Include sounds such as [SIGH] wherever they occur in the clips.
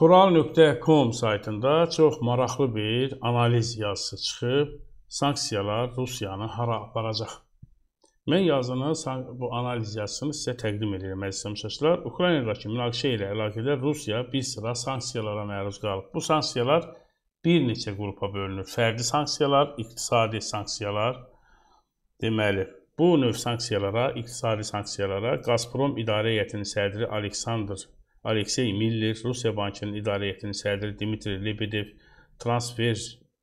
Xural.com saytında çox maraqlı bir analiz yazısı çıxıb, sanksiyalar Rusiyanı hara aparacaq. Mən yazını, bu analiz yazısını sizə təqdim edirəm, əziz həmşəçilər. Ukraynadakı münaqişə ilə əlaqədar Rusiya bir sıra sanksiyalara məruz qalıb. Bu sanksiyalar bir neçə qrupa bölünür. Fərdi sanksiyalar, iqtisadi sanksiyalar. Deməli, bu növ sanksiyalara, iqtisadi sanksiyalara Gazprom idarə heyətinin sədri Aleksandr Aleksey Miller, Rusiya Bankının idarə heyətinin sədri Dmitri Lebedev, transfer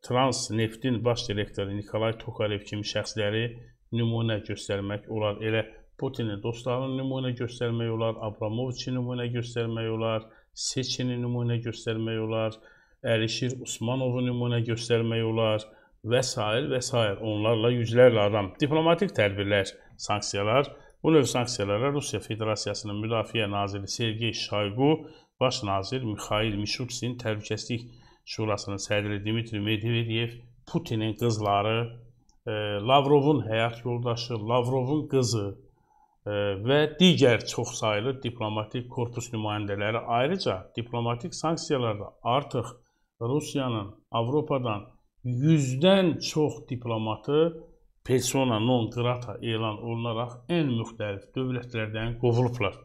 Transneftin baş direktoru Nikolay Tokarev kimi şəxsləri nümunə göstərmək olar. Elə Putinin dostlarını nümunə göstərmək olar, Abramoviçi nümunə göstərmək olar, Seçini nümunə göstərmək olar, Əlişir Usmanovu nümunə göstərmək olar və s. və s. onlarla yüzlərlə adam diplomatik tədbirlər, sanksiyalar Bu növ sanksiyalara Rusiya Federasiyasının Müdafiə Naziri Sergey Şayqu, Baş nazir Mikhail Mishustin, Təhlükəsizlik Şurasının sədri Dmitri Medvedev, Putinin qızları, e, Lavrovun həyat yoldaşı, Lavrovun qızı e, və digər çoxsaylı diplomatik korpus nümayəndələri ayrıca diplomatik sanksiyalarda artıq Rusiyanın Avropadan 100-dən çox diplomatı persona non grata elan olunaraq ən müxtəlif dövlətlərdən qovulublar.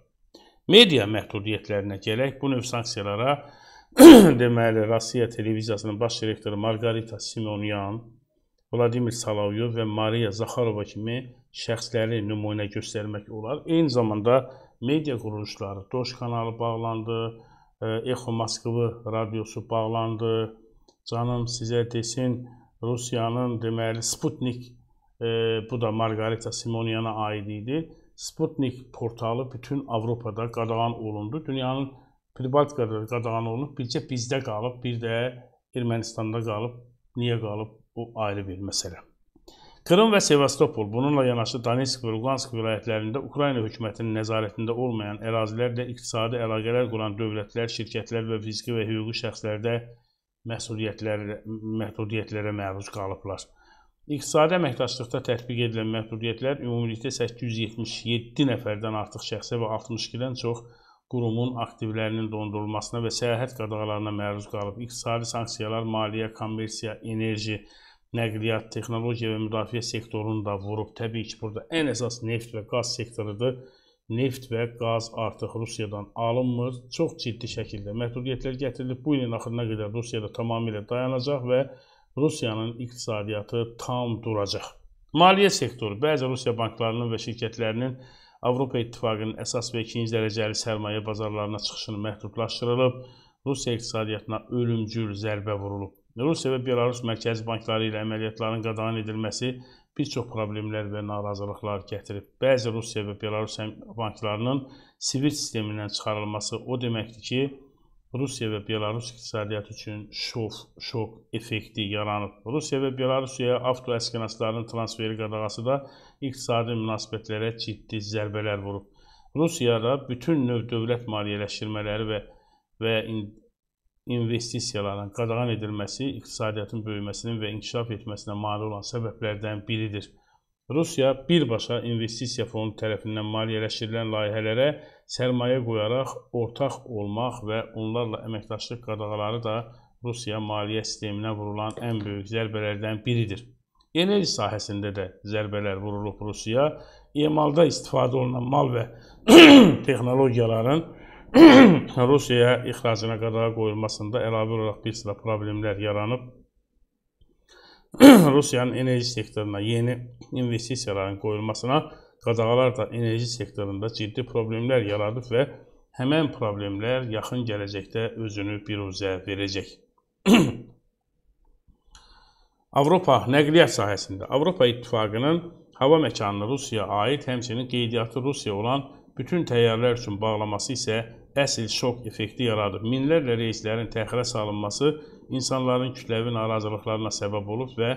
Media məhdudiyyətlərinə gələk bu növ sanksiyalara [CLEARS THROAT] deməli Rusiya televiziyasının baş direktoru Margarita Simonyan, Vladimir Salavyov və Mariya Zaxarova kimi şəxsləri nümunə göstərmək olar. Eyni zamanda media quruluşları, Doş kanalı bağlandı, e, Echo Moskva radiosu bağlandı. Canım sizə desin, Rusiyanın deməli Sputnik bu da Margarita Simonyana aid idi. Sputnik portalı bütün Avropada qadağan olundu. Dünyanın Pribaltikada qadağan olunub, bircə bizdə qalıb, bir də Ermənistanda qalıb. Niyə qalıb? Bu ayrı bir məsələ. Krım və Sevastopol, bununla yanaşı Donetsk və Luqansk vilayətlərində Ukrayna hökumətinin nəzarətində olmayan ərazilərdə iqtisadi əlaqələr quran dövlətlər, şirkətlər və fiziki və hüquqi şəxslərdə məhdudiyyətlərə məruz qalıblar. İqtisadi əməkdaşlıqda tətbiq edilən məhdudiyyətlər ümumilikdə 877 nəfərdən artıq şəxsə və 62-dən çox qurumun aktivlərinin dondurulmasına və səyahət qadağalarına məruz qalıb. İqtisadi sanksiyalar maliyyə, kommersiya, enerji, nəqliyyat, texnologiya və müdafiə sektorunu da vurub. Təbii ki, burada ən əsas neft və qaz sektorudur. Neft və qaz artıq Rusiyadan alınmır. Çox ciddi şəkildə məhdudiyyətlər gətirilib. Bu ilin axırına qədər Rusiyada tamamilə dayanacaq və Rusiya Rusiyanın iqtisadiyyatı tam duracaq. Maliyyə sektoru, bəzi Rusiya banklarının və şirkətlərinin Avropa İttifaqının əsas və ikinci dərəcəli sərmayə bazarlarına çıxışını məhdudlaşdırılıb, Rusiya iqtisadiyyatına ölümcül zərbə vurulub. Rusiya və Belarus mərkəzi bankları ilə əməliyyatların qadağan edilməsi bir çox problemlər və narazılıqlar gətirib. Bəzi Rusiya və Belarus banklarının sivil sistemindən çıxarılması o deməkdir ki, Rusiya və Belarus iqtisadiyyatı üçün şof, şok effekti yaranıb. Rusiya və Belarusiyaya avtoəskinaslarının transferi qadağası da iqtisadi münasibətlərə ciddi zərbələr vurub. Rusiyada bütün növ dövlət maliyyələşdirmələri və və investisiyaların qadağan edilməsi iqtisadiyyatın böyüməsinin və inkişaf etməsinə mane olan səbəblərdən biridir. Rusiya birbaşa investisiya fondu tərəfindən maliyyələşdirilən layihələrə sərmayə qoyaraq ortaq olmaq və onlarla əməkdaşlıq qadağaları da Rusiya maliyyə sisteminə vurulan ən böyük zərbələrdən biridir. Enerji sahəsində də zərbələr vurulub Rusiya. Emalda istifadə olunan mal və [CLEARS THROAT] texnologiyaların [CLEARS THROAT] Rusiyaya ixracına qadağa qoyulmasında əlavə olaraq bir sıra problemlər yaranıb. [CLEARS THROAT] Rusiyanın enerji sektoruna yeni investisiyaların qoyulmasına qadağalar da enerji sektorunda ciddi problemlər yaradıb və həmən problemlər yaxın gələcəkdə özünü biruzə verəcək. [CLEARS THROAT] Avropa nəqliyyat sahəsində Avropa İttifaqının hava məkanını Rusiyaya aid, həmçinin qeydiyyatı Rusiya olan bütün təyyarələr üçün bağlaması isə əsil şok effekti yaradıb. Minlərlə reyslərin təxirə salınması insanların kütləvi narazılıqlarına səbəb olub və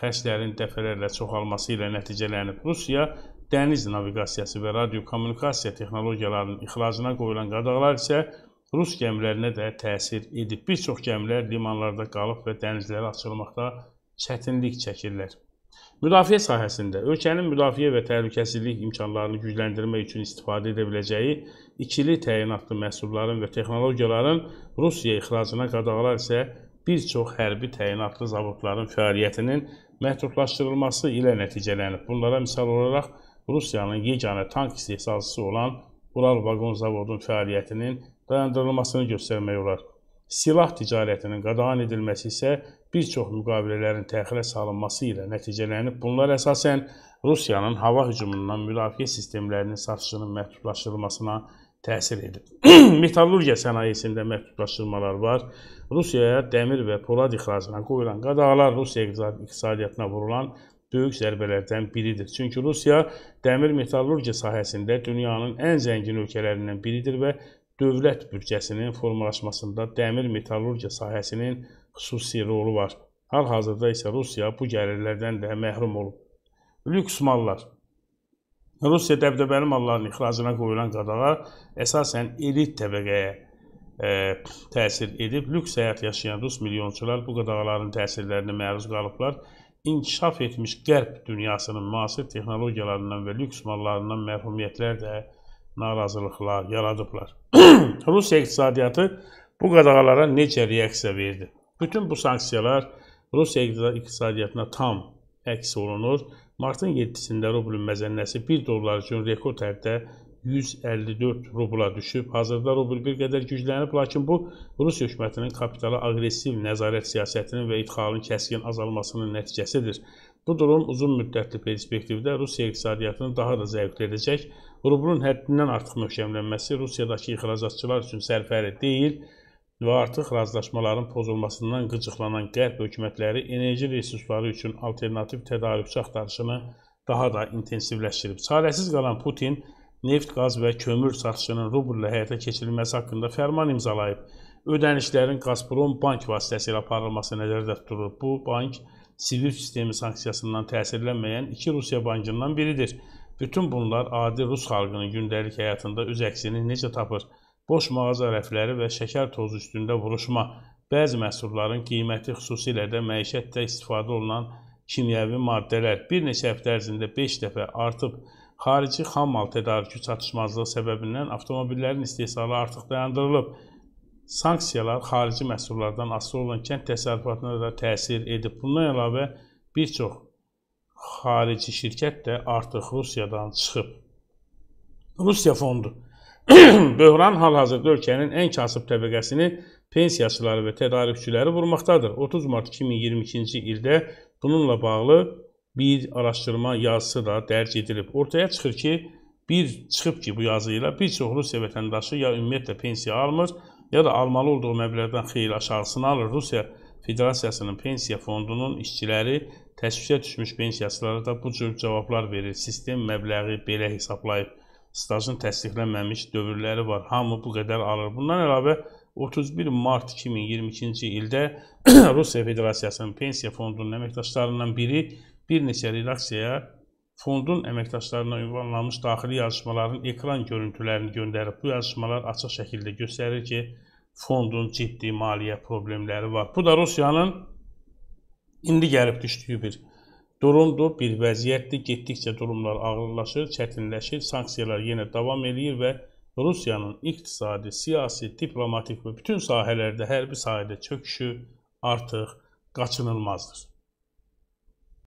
xərclərin dəfələrlə çoxalması ilə nəticələnib. Rusiya dəniz naviqasiyası və radiokommunikasiya texnologiyalarının ixracına qoyulan qadağalar isə Rus gəmilərinə də təsir edib. Bir çox gəmilər limanlarda qalıb və dənizlərə açılmaqda çətinlik çəkirlər. Müdafiə sahəsində ölkənin müdafiə və təhlükəsizlik imkanlarını gücləndirmək üçün istifadə edə biləcəyi ikili təyinatlı məhsulların və texnologiyaların Rusiya ixracına qadağalar isə bir çox hərbi təyinatlı zavodların fəaliyyətinin məhdudlaşdırılması ilə nəticələnib. Bunlara misal olaraq Rusiyanın yeganə tank istehsalçısı olan Ural vaqon zavodunun fəaliyyətinin dayandırılmasını göstərmək olar. Silah ticarətinin qadağan edilməsi isə bir çox müqavilələrin təxirə salınması ilə nəticələnib. Bunlar əsasən Rusiyanın hava hücumundan müdafiə sistemlərinin satışının məhdudlaşdırılmasına təsir edib. [CLEARS THROAT] Metallurgiya sənayesində məhdudlaşdırmalar var. Rusiyaya dəmir və polad ixracına qoyulan qadağalar Rusiya iqtisadiyyatına vurulan böyük zərbələrdən biridir. Çünki Rusiya dəmir metallurgiya sahəsində dünyanın ən zəngin ölkələrindən biridir və dövlət büdcəsinin formalaşmasında dəmir metallurgiya sahəsinin xüsusi rolu var. Hal-hazırda isə Rusiya bu gəlirlərdən də məhrum olub. Lüks mallar Rusiya dəbdəbəli malların ixracına qoyulan qadağa əsasən elit təbəqəyə ə, e, təsir edib. Lüks həyat yaşayan rus milyonçular bu qadağaların təsirlərinə məruz qalıblar. İnkişaf etmiş qərb dünyasının müasir texnologiyalarından və lüks mallarından məhrumiyyətlər də narazılıqlar yaradıblar. [CLEARS THROAT] Rusiya iqtisadiyyatı bu qadağalara necə reaksiya verdi? Bütün bu sanksiyalar Rusiya iqtisadiyyatına tam əks olunur. Martın 7-sində rublun məzənnəsi 1 dollar üçün rekord həftə 154 rubla düşüb. Hazırda rubl bir qədər güclənib, lakin bu Rusiya hökumətinin kapitala aqressiv nəzarət siyasətinin və idxalın kəskin azalmasının nəticəsidir. Bu durum uzun müddətli perspektivdə Rusiya iqtisadiyyatını daha da zəiflədəcək. Rublun həddindən artıq möhkəmlənməsi Rusiyadakı ixracatçılar üçün sərfəli deyil və artıq razılaşmaların pozulmasından qıcıqlanan qərb hökumətləri enerji resursları üçün alternativ tədarükçü axtarışını daha da intensivləşdirib. Çarəsiz qalan Putin neft, qaz və kömür satışının rublə həyata keçirilməsi haqqında fərman imzalayıb. Ödənişlərin Gazprom bank vasitəsilə aparılması nəzərdə tutulur. Bu bank sinir sistemi sanksiyasından təsirlənməyən iki Rusiya bankından biridir. Bütün bunlar adi rus xalqının gündəlik həyatında öz əksini necə tapır? Boş mağaza rəfləri və şəkər tozu üstündə vuruşma, bəzi məhsulların qiyməti xüsusilə də məişətdə istifadə olunan kimyəvi maddələr bir neçə həftə ərzində 5 dəfə artıb. Xarici xammal tədarükü çatışmazlığı səbəbindən avtomobillərin istehsalı artıq dayandırılıb sanksiyalar xarici məhsullardan asılı olan kənd təsərrüfatına da təsir edib. Bundan əlavə bir çox xarici şirkət də artıq Rusiyadan çıxıb. Rusiya fondu [CLEARS THROAT] böhran hal-hazırda ölkənin ən kasıb təbəqəsini pensiyaçıları və tədarükçüləri vurmaqdadır. 30 mart 2022-ci ildə bununla bağlı bir araşdırma yazısı da dərc edilib. Ortaya çıxır ki, bir çıxıb ki, bu yazı ilə bir çox Rusiya vətəndaşı ya ümumiyyətlə pensiya almır, ya da almalı olduğu məbləğdən xeyli aşağısını alır. Rusiya Federasiyasının pensiya fondunun işçiləri təşvişə düşmüş pensiyacılara da bu cür cavablar verir. Sistem məbləği belə hesablayıb. Stajın təsdiqlənməmiş dövrləri var. Hamı bu qədər alır. Bundan əlavə 31 mart 2022-ci ildə [CLEARS THROAT] Rusiya Federasiyasının pensiya fondunun əməkdaşlarından biri bir neçə redaksiyaya fondun əməkdaşlarına ünvanlanmış daxili yazışmaların ekran görüntülərini göndərib. Bu yazışmalar açıq şəkildə göstərir ki, fondun ciddi maliyyə problemləri var. Bu da Rusiyanın indi gəlib düşdüyü bir durumdur, bir vəziyyətdir. Getdikcə durumlar ağırlaşır, çətinləşir, sanksiyalar yenə davam eləyir və Rusiyanın iqtisadi, siyasi, diplomatik və bütün sahələrdə, hərbi sahədə çöküşü artıq qaçınılmazdır.